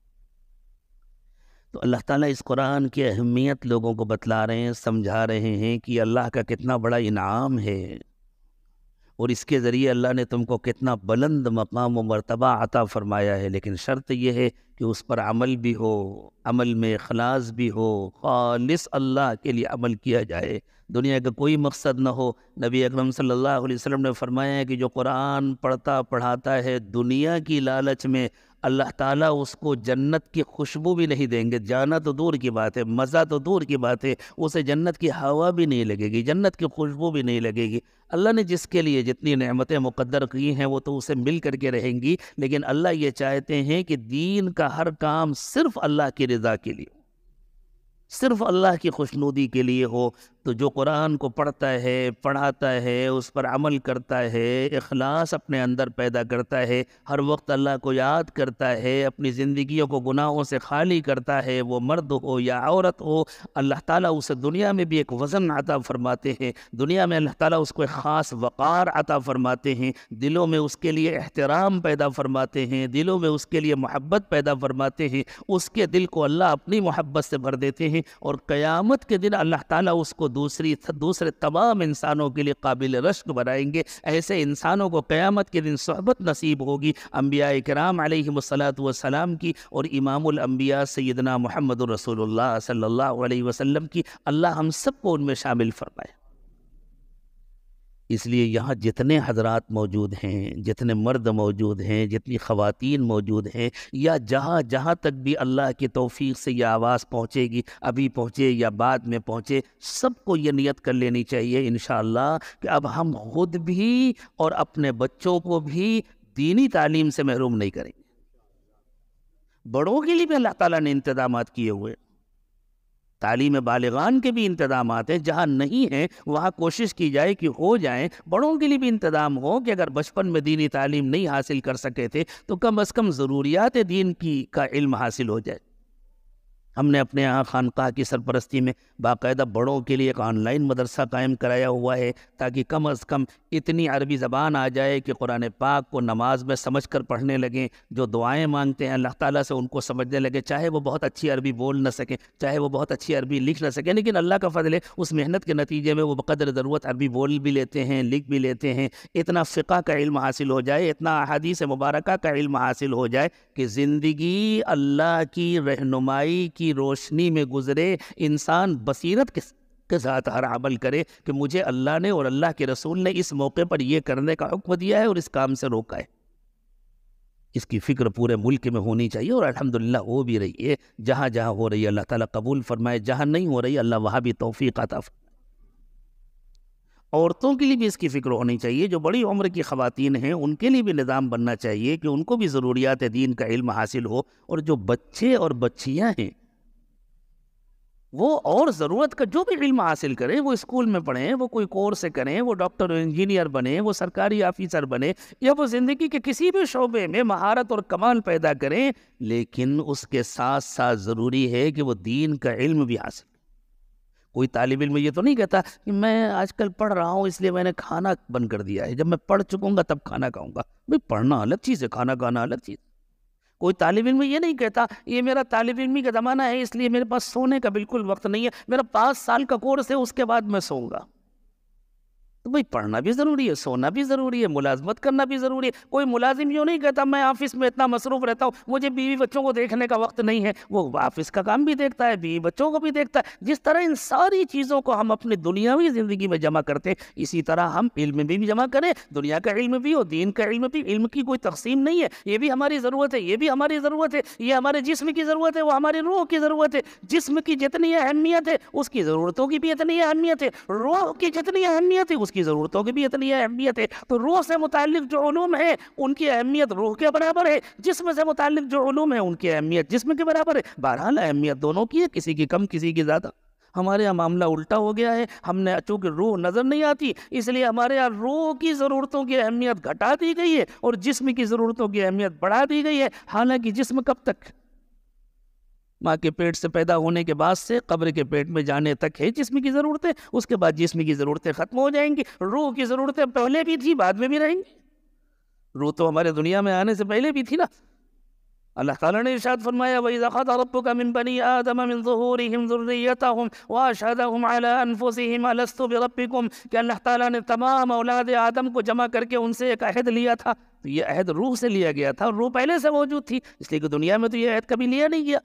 तो अल्लाह ताला इस कुरान की अहमियत लोगों को बतला रहे हैं समझा रहे हैं कि अल्लाह का कितना बड़ा इनाम है और इसके ज़रिए अल्लाह ने तुमको कितना बुलंद मकाम व मरतबा अता फ़रमाया है लेकिन शर्त यह है कि उस पर अमल भी हो अमल में अखलास भी हो खालिस अल्लाह के लिए अमल किया जाए दुनिया का कोई मकसद ना हो नबी अकरम सल्लल्लाहु अलैहि वसल्लम ने फरमाया है कि जो कुरान पढ़ता पढ़ाता है दुनिया की लालच में अल्लाह ताला उसको जन्नत की खुशबू भी नहीं देंगे जाना तो दूर की बात है मज़ा तो दूर की बात है उसे जन्नत की हवा भी नहीं लगेगी जन्नत की खुशबू भी नहीं लगेगी अल्लाह ने जिसके लिए जितनी नेमतें मुकद्दर की हैं वो तो उसे मिल करके रहेंगी लेकिन अल्लाह ये चाहते हैं कि दीन का हर काम सिर्फ़ अल्लाह की रज़ा के लिए सिर्फ़ अल्लाह की खुशनुदी के लिए हो तो जो कुरान को पढ़ता है पढ़ाता है उस पर अमल करता है अखलास अपने अंदर पैदा करता है हर वक्त अल्लाह को याद करता है अपनी ज़िंदगी को गुनाहों से खाली करता है वो मर्द हो या औरत हो अल्लाह ताला उसे दुनिया में भी एक वज़न अता फ़रमाते हैं दुनिया में अल्लाह ताला उसको एक ख़ास वक़ार अता फ़रमाते हैं दिलों में उसके लिए एहतराम पैदा फ़रमाते हैं दिलों में उसके लिए मोहब्बत पैदा फ़रमाते हैं उसके दिल को अल्लाह अपनी मोहब्बत से भर देते हैं और क़यामत के दिन अल्लाह ताली उसको दूसरी दूसरे तमाम इंसानों के लिए काबिल रश्क बनाएंगे ऐसे इंसानों को क़्यामत के दिन सहबत नसीब होगी अम्बिया कराम सलाम की और इमामबिया सैदना मोहम्मद रसोल्ला सल्ला वसम की अल्लाह हम सबको उनमें शामिल फरमाए इसलिए यहाँ जितने हजरात मौजूद हैं जितने मर्द मौजूद हैं जितनी ख़वातीन मौजूद हैं या जहाँ जहाँ तक भी अल्लाह की तोफ़ी से यह आवाज़ पहुँचेगी अभी पहुँचे या बाद में पहुँचे सबको ये नियत कर लेनी चाहिए इन कि अब हम खुद भी और अपने बच्चों को भी दीनी तालीम से महरूम नहीं करेंगे बड़ों के लिए भी अल्लाह ताली ने इंतजाम किए हुए तालीम बालगान के भी इंतजाम हैं जहाँ नहीं हैं वहाँ कोशिश की जाए कि हो जाए बड़ों के लिए भी इंतजाम हो कि अगर बचपन में दीनी तालीम नहीं हासिल कर सके थे तो कम अज़ कम ज़रूरियात दीन की का इल्म हासिल हो जाए हमने अपने यहाँ खानकाह की सरपरस्ती में बाकायदा बड़ों के लिए एक ऑनलाइन मदरसा कायम कराया हुआ है ताकि कम अज़ कम इतनी अरबी ज़बान आ जाए कि कुरान पाक को नमाज में समझ कर पढ़ने लगें जो दुआएँ मांगते हैं अल्लाह ताला से उनको समझने लगे चाहे वो बहुत अच्छी अरबी बोल न सकें चाहे वो बहुत अच्छी अरबी लिख न सकें लेकिन अल्लाह का फजल है उस मेहनत के नतीजे में वो बकदर ज़रूरत अरबी बोल भी लेते हैं लिख भी लेते हैं इतना फ़िका का इल्म हासिल हो जाए इतना अहादीस मुबारक का इल्म हासिल हो जाए कि ज़िंदगी अल्लाह की रहनुमाई की रोशनी में गुजरे इंसान बसीरत के के साथ हर अमल करे कि मुझे अल्लाह ने और अल्लाह के रसूल ने इस मौके पर यह करने का हुक्म दिया है और इस काम से रोका है इसकी फ़िक्र पूरे मुल्क में होनी चाहिए और अल्हम्दुलिल्लाह हो भी रही है जहाँ जहाँ हो रही है अल्लाह ताला कबूल फरमाए जहाँ नहीं हो रही अल्लाह वहाँ भी तोफ़ी अता औरतों के लिए भी इसकी फ़िक्र होनी चाहिए जो बड़ी उम्र की ख़वातीन हैं उनके लिए भी निज़ाम बनना चाहिए कि उनको भी ज़रूरियात दीन का इल्म हासिल हो और जो बच्चे और बच्चियाँ हैं वो और ज़रूरत का जो भी इल्म हासिल करें वो स्कूल में पढ़ें वो कोई कोर्स से करें वो डॉक्टर इंजीनियर बने वो सरकारी ऑफिसर बने या वो ज़िंदगी के किसी भी शोबे में महारत और कमाल पैदा करें लेकिन उसके साथ साथ ज़रूरी है कि वो दीन का इल्म भी हासिल कोई तालब इल्म ये तो नहीं कहता कि मैं आजकल पढ़ रहा हूँ इसलिए मैंने खाना बंद कर दिया है जब मैं पढ़ चुकूँगा तब खाना खाऊँगा भाई पढ़ना अलग चीज़ है खाना खाना अलग चीज़ कोई तालब इलम ये नहीं कहता ये मेरा तालब इलमी का ज़माना है इसलिए मेरे पास सोने का बिल्कुल वक्त नहीं है मेरा पाँच साल का कोर्स है उसके बाद मैं सोऊंगा भाई पढ़ना भी ज़रूरी है सोना भी ज़रूरी है मुलाजमत करना भी ज़रूरी है कोई मुलाजिम यूँ नहीं कहता मैं ऑफिस में इतना मसरूफ़ रहता हूँ मुझे बीवी बच्चों को देखने का वक्त नहीं है वो ऑफिस का काम भी देखता है बीवी बच्चों को भी देखता है जिस तरह इन सारी चीज़ों को हम अपनी दुनियावी ज़िंदगी में जमा करते हैं इसी तरह हम इल्म में भी जमा करें दुनिया का इल्म भी हो दीन का इल्म भी इल्म की कोई तकसीम नहीं है ये भी हमारी ज़रूरत है ये भी हमारी ज़रूरत है ये हमारे जिसम की ज़रूरत है वो हमारी रूह की ज़रूरत है जिसम की जितनी अहमियत है उसकी ज़रूरतों की भी इतनी अहमियत है रूह की जितनी अहमियत है उसकी ज़रूरतों की भी इतनी अहमियत है तो रूह से मुतल जो ूम है उनकी अहमियत रूह के बराबर है जिसम से मुतल जो ूम है उनकी अहमियत जिसम के बराबर है बहरहाल अहमियत दोनों की है किसी की कम किसी की ज़्यादा हमारे यहाँ मामला उल्टा हो गया है हमने चूँकि रूह नज़र नहीं आती इसलिए हमारे यहाँ रूह की ज़रूरतों की अहमियत घटा दी गई है और जिस्म की ज़रूरतों की अहमियत बढ़ा दी गई है हालांकि जिस्म कब तक माँ के पेट से पैदा होने के बाद से कब्र के पेट में जाने तक है जिसम की ज़रूरतें उसके बाद जिसम की ज़रूरतें ख़त्म हो जाएंगी रूह की ज़रूरतें पहले भी थी बाद में भी रहेंगी रूह तो हमारे दुनिया में आने से पहले भी थी ना अल्लाह ताला ने इरशाद फरमाया वही ज़ख़त का मिन बनी आदम मिन ज़ुहूरिहिम ज़ुर्रियतहुम व अशहदहुम अला अनफुसिहिम अलस्तु बिरब्बिकुम कि अल्लाह ताला ने तमाम औलाद आदम को जमा करके उनसे एक अहद लिया था तो ये अहद रूह से लिया गया था और रूह पहले से मौजूद थी इसलिए कि दुनिया में तो ये अहद कभी लिया नहीं गया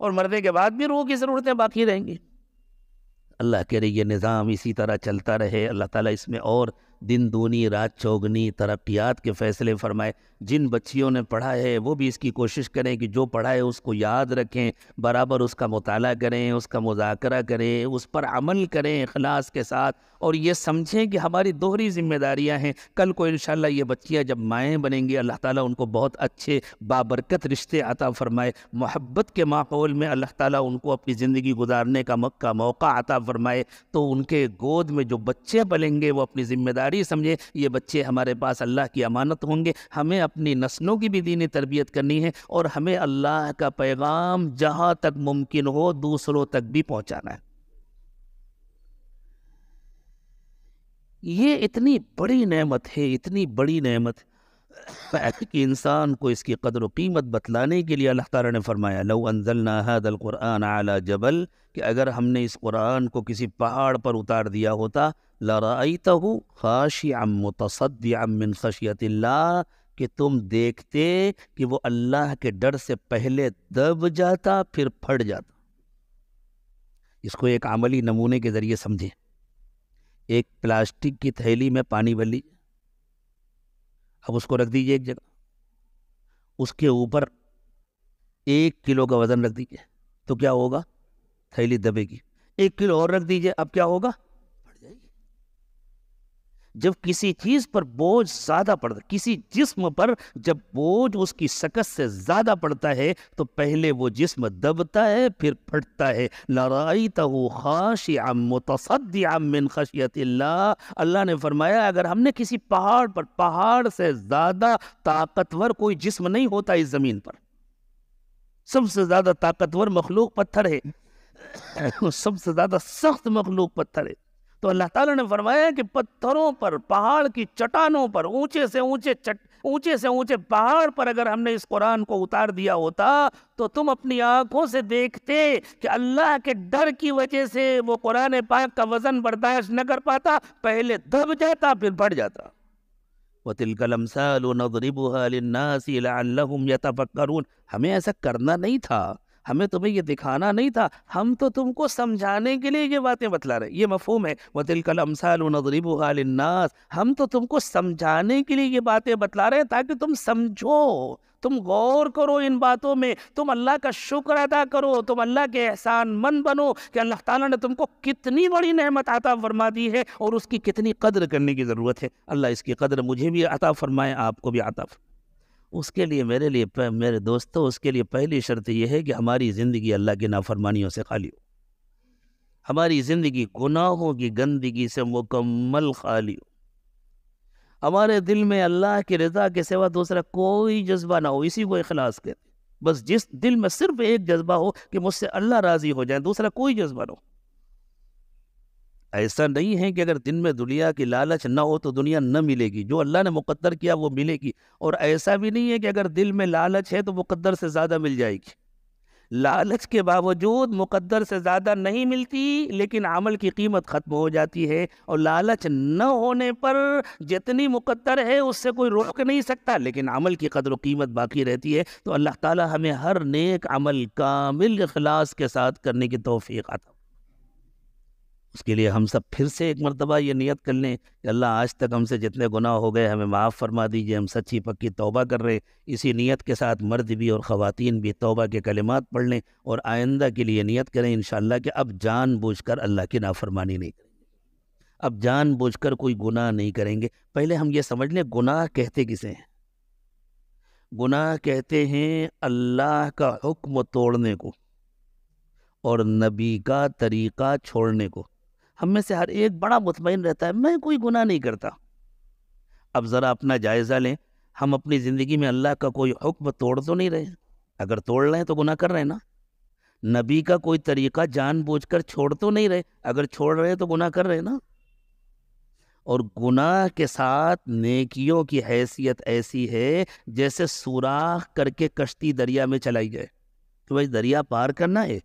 और मरने के बाद भी रूह की ज़रूरतें बाकी रहेंगी अल्लाह रही ये निज़ाम इसी तरह चलता रहे अल्लाह ताला इसमें और दिन दूनी रात चौगनी तरक्यात के फैसले फरमाए जिन बच्चियों ने पढ़ा है वो भी इसकी कोशिश करें कि जो पढ़ा है उसको याद रखें बराबर उसका मताल करें उसका मुजाकरा करें उस पर अमल करें अखलास के साथ और ये समझें कि हमारी दोहरी ज़िम्मेदारियाँ हैं कल को इन ये बच्चियाँ जब माएँ बनेंगी अल्लाह ताली उनको बहुत अच्छे बाबरकत रिश्ते अता फ़रमाए मोहब्बत के माहौल में अल्लाह ताली उनको अपनी ज़िंदगी गुजारने का मौका अता फ़रमाए तो उनके गोद में जो बच्चे पलेंगे वो अपनी ज़िम्मेदारी खिलाड़ी समझे ये बच्चे हमारे पास अल्लाह की अमानत होंगे हमें अपनी नस्लों की भी दीनी तरबियत करनी है और हमें अल्लाह का पैगाम जहाँ तक मुमकिन हो दूसरों तक भी पहुँचाना है ये इतनी बड़ी नेमत है इतनी बड़ी नेमत तो कि इंसान को इसकी कदर कीमत बतलाने के लिए अल्लाह ताला ने फरमाया लो अनजल क़ुरान आला जबल कि अगर हमने इस कुरान को किसी पहाड़ पर उतार दिया होता लड़ाई खाशी अम मुतसद अमिन खशियत कि तुम देखते कि वो अल्लाह के डर से पहले दब जाता फिर फट जाता इसको एक अमली नमूने के ज़रिए समझें एक प्लास्टिक की थैली में पानी भर लीजिए अब उसको रख दीजिए एक जगह उसके ऊपर एक किलो का वज़न रख दीजिए तो क्या होगा थैली दबेगी एक किलो और रख दीजिए अब क्या होगा जब किसी चीज़ पर बोझ ज़्यादा पड़ता किसी जिस्म पर जब बोझ उसकी शकत से ज़्यादा पड़ता है तो पहले वो जिस्म दबता है फिर फटता है लड़ाई तहु खाश मुतसदिन खशियत अल्लाह ने फरमाया अगर हमने किसी पहाड़ पर पहाड़ से ज़्यादा ताकतवर कोई जिस्म नहीं होता इस ज़मीन पर सबसे ज़्यादा ताकतवर मखलूक पत्थर है सबसे ज़्यादा सख्त मखलूक पत्थर है तो अल्लाह ताला ने फरमाया कि पत्थरों पर पहाड़ की चट्टानों पर ऊंचे से ऊंचे चट ऊंचे से ऊंचे पहाड़ पर अगर हमने इस कुरान को उतार दिया होता तो तुम अपनी आंखों से देखते कि अल्लाह के डर की वजह से वो कुरान पाक का वजन बर्दाश्त न कर पाता पहले दब जाता फिर बढ़ जाता वतिलकलमसालनासी हमें ऐसा करना नहीं था हमें तुम्हें तो ये दिखाना नहीं था हम तो तुमको समझाने के लिए ये बातें बतला रहे ये मफहम है वतिल कल अमसाल नजरीबालनास हम तो तुमको समझाने के लिए ये बातें बतला रहे हैं ताकि तुम समझो तुम गौर करो इन बातों में तुम अल्लाह का शुक्र अदा करो तुम अल्लाह के एहसान मन बनो कि अल्लाह ताला ने तुमको कितनी बड़ी नेमत अता फरमा दी है और उसकी कितनी कदर करने की ज़रूरत है अल्लाह इसकी कदर मुझे भी अता फरमाए आपको भी अता फरमाए उसके लिए मेरे लिए मेरे दोस्तों उसके लिए पहली शर्त यह है कि हमारी ज़िंदगी अल्लाह की नाफरमानियों से खाली हो हमारी ज़िंदगी गुनाहों की गंदगी से मुकम्मल खाली हो हमारे दिल में अल्लाह की रज़ा के सिवा दूसरा कोई जज्बा ना हो इसी को इखलास कहते बस जिस दिल में सिर्फ एक जज्बा हो कि मुझसे अल्लाह राज़ी हो जाए दूसरा कोई जज्बा ना हो ऐसा नहीं है कि अगर दिन में दुनिया की लालच ना हो तो दुनिया न मिलेगी जो अल्लाह ने मुकद्दर किया वो मिलेगी और ऐसा भी नहीं है कि अगर दिल में लालच है तो मुकद्दर से ज़्यादा मिल जाएगी लालच के बावजूद मुकद्दर से ज़्यादा नहीं मिलती लेकिन अमल की कीमत ख़त्म हो जाती है और लालच न होने पर जितनी मुकद्दर है उससे कोई रोक नहीं सकता लेकिन अमल की कदर कीमत बाकी रहती है तो अल्लाह ताला हमें हर नेक अमल कामिल अखलास के साथ करने की तोफ़ी आता उसके लिए हम सब फिर से एक मरतबा ये नियत कर लें कि अल्लाह आज तक हमसे जितने गुनाह हो गए हमें माफ़ फरमा दीजिए हम सच्ची पक्की तौबा कर रहे इसी नियत के साथ मर्द भी और ख़वातीन भी तौबा के कलिमात पढ़ लें और आइंदा के लिए नियत करें इन कि अब जान बूझ कर अल्लाह की नाफरमानी नहीं करेंगे अब जान बूझ कर कोई गुनाह नहीं करेंगे पहले हम ये समझ लें गुनाह कहते किसे हैं गुनाह कहते हैं अल्लाह का हुक्म तोड़ने को और नबी का तरीक़ा छोड़ने को हम में से हर एक बड़ा मुतमिन रहता है मैं कोई गुनाह नहीं करता अब ज़रा अपना जायज़ा लें हम अपनी ज़िंदगी में अल्लाह का कोई हुक्म तोड़ तो नहीं रहे अगर तोड़ रहे हैं तो गुनाह कर रहे हैं ना नबी का कोई तरीका जानबूझकर छोड़ तो नहीं रहे अगर छोड़ रहे हैं तो गुनाह कर रहे हैं ना और गुनाह के साथ नेकियों की हैसियत ऐसी है जैसे सुराख करके कश्ती दरिया में चलाई जाए तो भाई दरिया पार करना है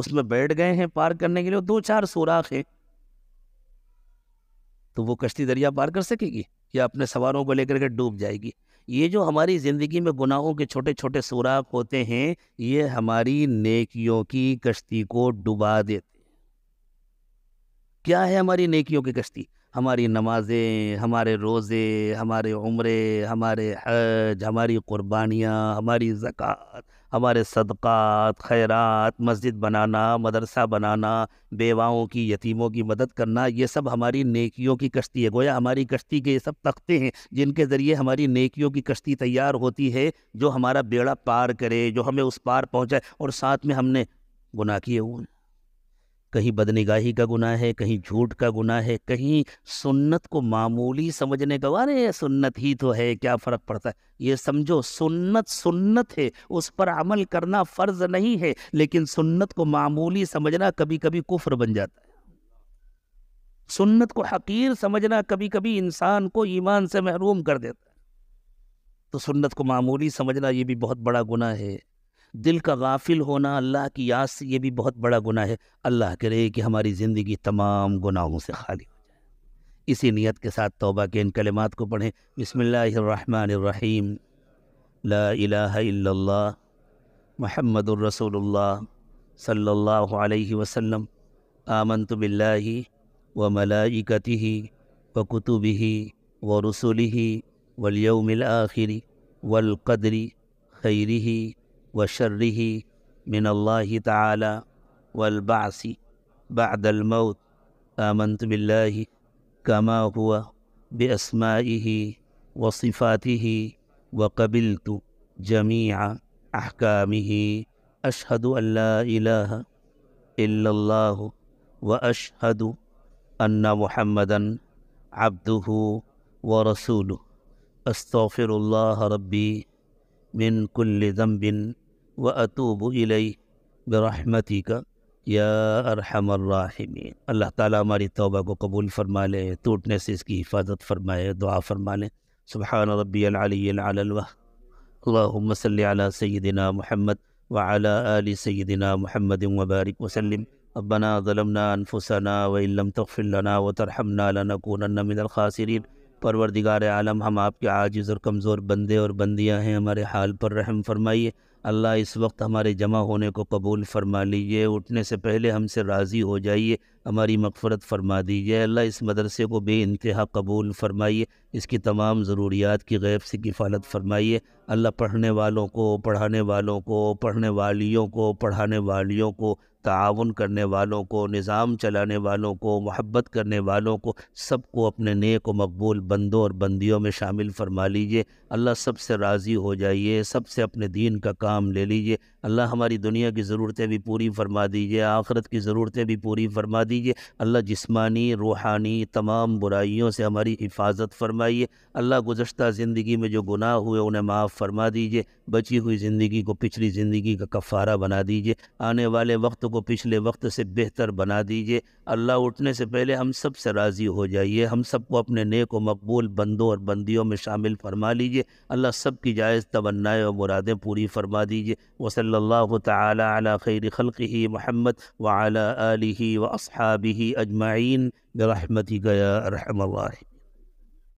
उसमें बैठ गए हैं पार करने के लिए दो चार सोराख हैं तो वो कश्ती दरिया पार कर सकेगी या अपने सवारों को लेकर के डूब जाएगी ये जो हमारी ज़िंदगी में गुनाहों के छोटे छोटे सुराख होते हैं ये हमारी नेकियों की कश्ती को डुबा देते हैं क्या है हमारी नेकियों की कश्ती हमारी नमाज़ें हमारे रोज़े हमारे उम्रे हमारे हज हमारी कुर्बानियाँ हमारी ज़क़़त हमारे सदक़ात खैरात मस्जिद बनाना मदरसा बनाना बेवाओं की यतीमों की मदद करना ये सब हमारी नेकियों की कश्ती है गोया हमारी कश्ती के ये सब तख्ते हैं जिनके ज़रिए हमारी नेकियों की कश्ती तैयार होती है जो हमारा बेड़ा पार करे जो हमें उस पार पहुँचाए और साथ में हमने गुनाह किए हुए कहीं बदनिगाही का गुना है कहीं झूठ का गुना है कहीं सुन्नत को मामूली समझने का अरे सुन्नत ही तो है क्या फ़र्क पड़ता है ये समझो सुन्नत सुन्नत है उस पर अमल करना फ़र्ज नहीं है लेकिन सुन्नत को मामूली समझना कभी कभी कुफ्र बन जाता है सुन्नत को हकीर समझना कभी कभी इंसान को ईमान से महरूम कर देता है तो सुन्नत को मामूली समझना ये भी बहुत बड़ा गुना है दिल का गाफिल होना अल्लाह की याद से ये भी बहुत बड़ा गुना है अल्लाह करे कि हमारी ज़िंदगी तमाम गुनाहों से खाली हो जाए इसी नीयत के साथ तोबा के इन कलमात को पढ़ें बसमीम ला इला महमद रसोल्ला सल्ला वसम आमन तो बिल्ला व मलाइकति व कुतुबी व रसूल वलयमिल आखिरी वलकदरी खैरी وشره من الله تعالى والبعث بعد الموت آمنت بالله كما هو بأسمائه وصفاته وقبلت جميع أحكامه أشهد أن لا إله إلا الله وأشهد أن محمدا عبده ورسوله أستغفر الله ربي من كل ذنب व अतूब बरहमती का या अरहमर्राहिमीन अल्लाह ताला हमारी तौबा को कबूल फरमा ले टूटने से इसकी हिफाजत फरमाए दुआ फरमा ले सुबहान रबीलवा सल सैदिना महमद वाला अली सैदिना महमद वबारक वसलम अबना ज़लमना अनफुसना वम तफ़िलना व तरहमना लनकून मिनलखासरीन परवरदिगार आलम हम आपके आजिज़ और कमज़ोर बंदे और बंदियाँ हैं हमारे हाल पर रहम फरमाइए अल्लाह इस वक्त हमारे जमा होने को कबूल फरमा लीजिए उठने से पहले हमसे राज़ी हो जाइए हमारी मकफरत फरमा दीजिए अल्लाह इस मदरसे को बे इंतहा कबूल फरमाइए इसकी तमाम ज़रूरियात की गैब से किफ़ालत फरमाइए अल्लाह पढ़ने वालों को पढ़ाने वालों को पढ़ने वालियों को पढ़ाने वालियों को ताउन करने वालों को निज़ाम चलाने वालों को महब्बत करने वालों को सबको अपने नेक व मकबूल बंदों और बंदियों में शामिल फरमा लीजिए अल्लाह सबसे राज़ी हो जाइए सबसे अपने दीन का काम ले लीजिए अल्लाह हमारी दुनिया की ज़रूरतें भी पूरी फरमा दीजिए आखरत की ज़रूरतें भी पूरी फरमा दीजिए अल्लाह जिस्मानी रूहानी तमाम बुराइयों से हमारी हिफाजत फरमाइए अल्लाह गुज्त ज़िंदगी में जो गुनाह हुए उन्हें माफ़ फरमा दीजिए बची हुई ज़िंदगी को पिछली ज़िंदगी का कफ़ारा बना दीजिए आने वाले वक्त को पिछले वक्त से बेहतर बना दीजिए अल्लाह उठने से पहले हम सब से राज़ी हो जाइए हम सबको अपने नेक व मकबूल बंदों और बंदियों में शामिल फरमा लीजिए अल्लाह सब की जायज़ तमन्नाएँ और मुरादें पूरी फरमा दीजिए वसल وصلى الله تعالى على خير خلقه محمد وعلى آله وأصحابه أجمعين برحمتك يا أرحم الراحمين